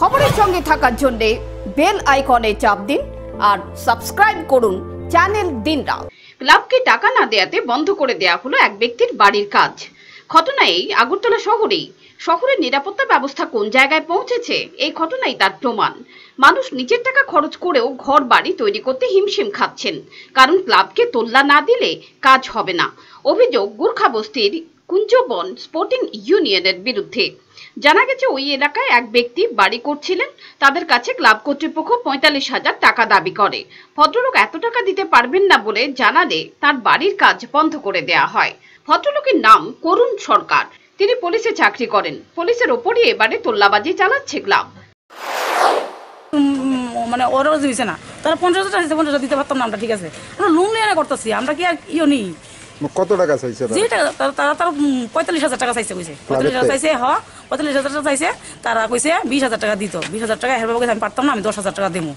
খবরের সঙ্গে থাকার জন্য বেল আইকনে চাপ দিন আর সাবস্ক্রাইব করুন চ্যানেল দিন রাত ক্লাবকে টাকা না দেয়াতে বন্ধ করে দেয়া হলো এক ব্যক্তির বাড়ির কাজ ঘটনায় আগরতলা শহরেই শহরের নিরাপত্তা ব্যবস্থা কোন জায়গায় পৌঁছেছে এই ঘটনাই তার প্রমাণ মানুষ নিজের টাকা খরচ করেও ঘর বাড়ি তৈরি করতে হিমশিম খাচ্ছেন কারণ ক্লাবকে তোল্লা না দিলে কাজ হবে না অভিযোগ গোর্খা বস্তির কুঞ্জবন স্পোর্টিং ইউনিয়নের বিরুদ্ধে জানা গেছে ওই এলাকায় এক ব্যক্তি বাড়ি করছিলেন তাদের কাছে ক্লাব কর্তৃপক্ষ পঁয়তাল্লিশ হাজার টাকা দাবি করে ভদ্রলোক এত টাকা দিতে পারবেন না বলে জানালে তার বাড়ির কাজ বন্ধ করে দেয়া হয় ভদ্রলোকের নাম করুণ সরকার তিনি পুলিশে চাকরি করেন পুলিশের ওপরই এবারে তোল্লাবাজি চালাচ্ছে গ্লাব মানে ওরাও দিয়েছে না তারা পঞ্চাশ হাজার চাইছে পঞ্চাশ দিতে পারতাম না আমরা ঠিক আছে আমরা লোন নিয়ে করতেছি আমরা কি আর ইয়ে নেই মানে কত টাকা চাইছে যে টাকা তারা পঁয়তাল্লিশ হাজার টাকা চাইছে কইছে পঁয়তাল্লিশ হাজার চাইছে হ পঁয়তাল্লিশ হাজার টাকা চাইছে তারা কইছে বিশ হাজার টাকা দিত বিশ হাজার টাকা হেরবা আমি পারতাম না আমি দশ হাজার টাকা দেবো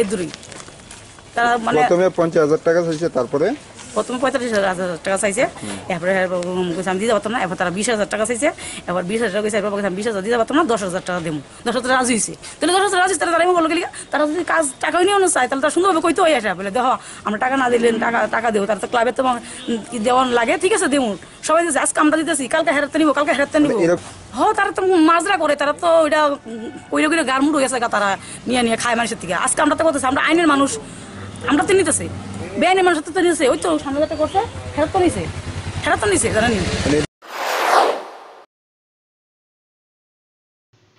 এর দূরেই তারা মানে প্রথমে পঞ্চাশ হাজার টাকা চাইছে তারপরে প্রথম পঁয়তাল্লিশ হাজার টাকা চাইছে এরপরে আমি দিতে পারতাম না এরপর তারা বিশ হাজার টাকা চাইছে এরপর বিশ হাজার টাকা এরপর আমি বিশ হাজার দিতে পারতাম না দশ হাজার টাকা দেবো দশ হাজার রাজি হয়েছে তাহলে দশ হাজার রাজি তারা তারা বলো গেলি তারা যদি কাজ টাকা নিয়েও না চায় তাহলে তারা সুন্দরভাবে কইতে হয়ে আসে বলে দেখো আমরা টাকা না দিলেন টাকা টাকা দেবো তারা তো ক্লাবে তো দেওয়ান লাগে ঠিক আছে দেবো সবাই দিচ্ছে আজকে আমরা দিতেছি কালকে হেরাতে নিবো কালকে হেরাতে নিবো হ তারা তো মাজরা করে তারা তো ওইটা কইরে কইরে গার্মুট হয়ে গেছে তারা নিয়ে নিয়ে খায় মানুষের থেকে আজকে আমরা তো করতেছি আমরা আইনের মানুষ আমরা তো নিতেছি বেআইনি মানুষ তো নিয়েছে ওই তো সামনে করছে ফেরত তো নিয়েছে ফেরত তো নিয়েছে জানেন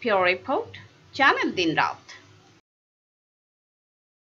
পিওর রিপোর্ট চ্যানেল দিন রাত